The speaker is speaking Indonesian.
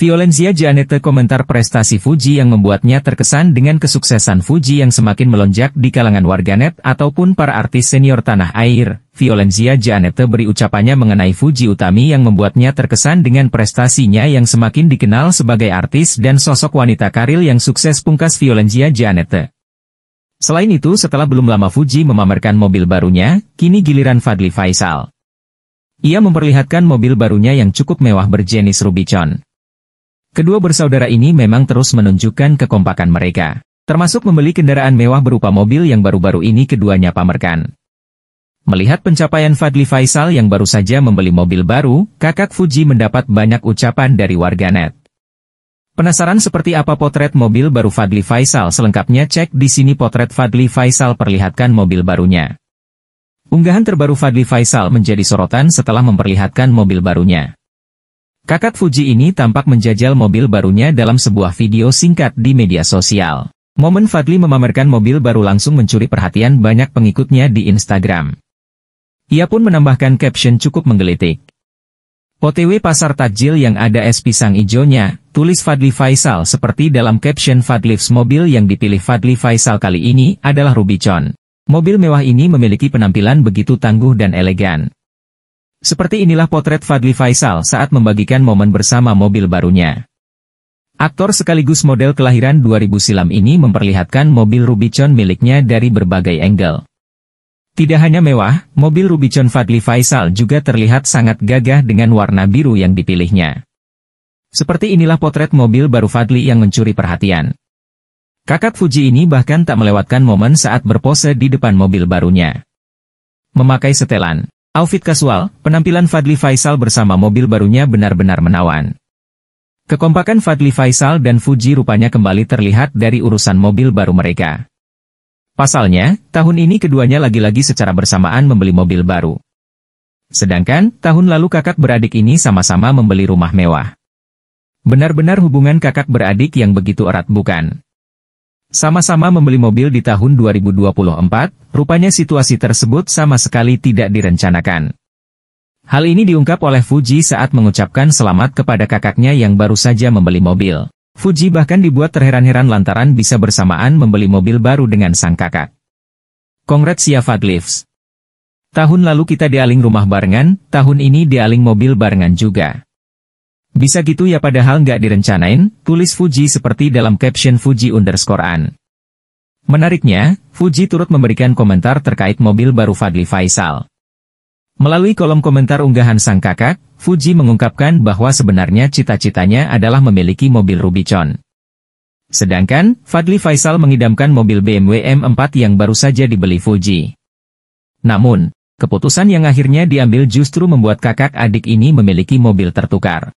Violencia Janete komentar prestasi Fuji yang membuatnya terkesan dengan kesuksesan Fuji yang semakin melonjak di kalangan warganet ataupun para artis senior tanah air. Violencia Janete beri ucapannya mengenai Fuji Utami yang membuatnya terkesan dengan prestasinya yang semakin dikenal sebagai artis dan sosok wanita karir yang sukses pungkas Violencia Janete. Selain itu setelah belum lama Fuji memamerkan mobil barunya, kini giliran Fadli Faisal. Ia memperlihatkan mobil barunya yang cukup mewah berjenis Rubicon. Kedua bersaudara ini memang terus menunjukkan kekompakan mereka, termasuk membeli kendaraan mewah berupa mobil yang baru-baru ini keduanya pamerkan. Melihat pencapaian Fadli Faisal yang baru saja membeli mobil baru, kakak Fuji mendapat banyak ucapan dari warganet. Penasaran seperti apa potret mobil baru Fadli Faisal selengkapnya cek di sini potret Fadli Faisal perlihatkan mobil barunya. Unggahan terbaru Fadli Faisal menjadi sorotan setelah memperlihatkan mobil barunya. Kakak Fuji ini tampak menjajal mobil barunya dalam sebuah video singkat di media sosial. Momen Fadli memamerkan mobil baru langsung mencuri perhatian banyak pengikutnya di Instagram. Ia pun menambahkan caption cukup menggelitik. OTW pasar takjil yang ada es pisang ijonya, tulis Fadli Faisal seperti dalam caption Fadlifs mobil yang dipilih Fadli Faisal kali ini adalah Rubicon. Mobil mewah ini memiliki penampilan begitu tangguh dan elegan. Seperti inilah potret Fadli Faisal saat membagikan momen bersama mobil barunya. Aktor sekaligus model kelahiran 2000 silam ini memperlihatkan mobil Rubicon miliknya dari berbagai angle. Tidak hanya mewah, mobil Rubicon Fadli Faisal juga terlihat sangat gagah dengan warna biru yang dipilihnya. Seperti inilah potret mobil baru Fadli yang mencuri perhatian. Kakak Fuji ini bahkan tak melewatkan momen saat berpose di depan mobil barunya. Memakai setelan Outfit kasual, penampilan Fadli Faisal bersama mobil barunya benar-benar menawan. Kekompakan Fadli Faisal dan Fuji rupanya kembali terlihat dari urusan mobil baru mereka. Pasalnya, tahun ini keduanya lagi-lagi secara bersamaan membeli mobil baru. Sedangkan, tahun lalu kakak beradik ini sama-sama membeli rumah mewah. Benar-benar hubungan kakak beradik yang begitu erat bukan? Sama-sama membeli mobil di tahun 2024, rupanya situasi tersebut sama sekali tidak direncanakan. Hal ini diungkap oleh Fuji saat mengucapkan selamat kepada kakaknya yang baru saja membeli mobil. Fuji bahkan dibuat terheran-heran lantaran bisa bersamaan membeli mobil baru dengan sang kakak. Congrats ya Fadlifs. Tahun lalu kita dialing rumah barengan, tahun ini dialing mobil barengan juga. Bisa gitu ya padahal nggak direncanain, tulis Fuji seperti dalam caption Fuji underscore an. Menariknya, Fuji turut memberikan komentar terkait mobil baru Fadli Faisal. Melalui kolom komentar unggahan sang kakak, Fuji mengungkapkan bahwa sebenarnya cita-citanya adalah memiliki mobil Rubicon. Sedangkan, Fadli Faisal mengidamkan mobil BMW M4 yang baru saja dibeli Fuji. Namun, keputusan yang akhirnya diambil justru membuat kakak adik ini memiliki mobil tertukar.